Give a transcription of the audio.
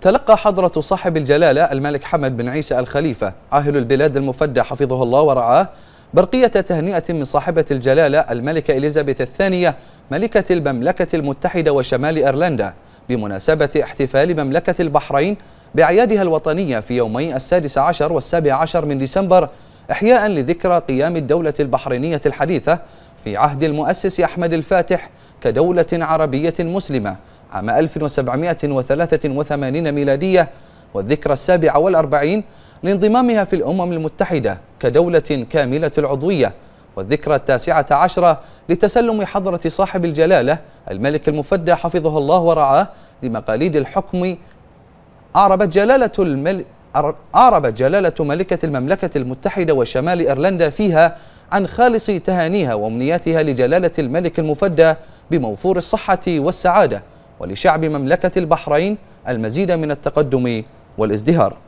تلقى حضرة صاحب الجلالة الملك حمد بن عيسى الخليفة عاهل البلاد المفدى حفظه الله ورعاه برقية تهنئة من صاحبة الجلالة الملكة إليزابيث الثانية ملكة المملكة المتحدة وشمال أيرلندا بمناسبة احتفال مملكة البحرين بأعيادها الوطنية في يومي السادس عشر والسابع عشر من ديسمبر إحياء لذكرى قيام الدولة البحرينية الحديثة في عهد المؤسس أحمد الفاتح كدولة عربية مسلمة عام 1783 ميلادية والذكرى السابعة والأربعين لانضمامها في الأمم المتحدة كدولة كاملة العضوية والذكرى التاسعة عشرة لتسلم حضرة صاحب الجلالة الملك المفدى حفظه الله ورعاه لمقاليد الحكم أعربت جلالة الملك أعربت جلالة ملكة المملكة المتحدة وشمال إيرلندا فيها عن خالص تهانيها وأمنياتها لجلالة الملك المفدى بموفور الصحة والسعادة ولشعب مملكة البحرين المزيد من التقدم والازدهار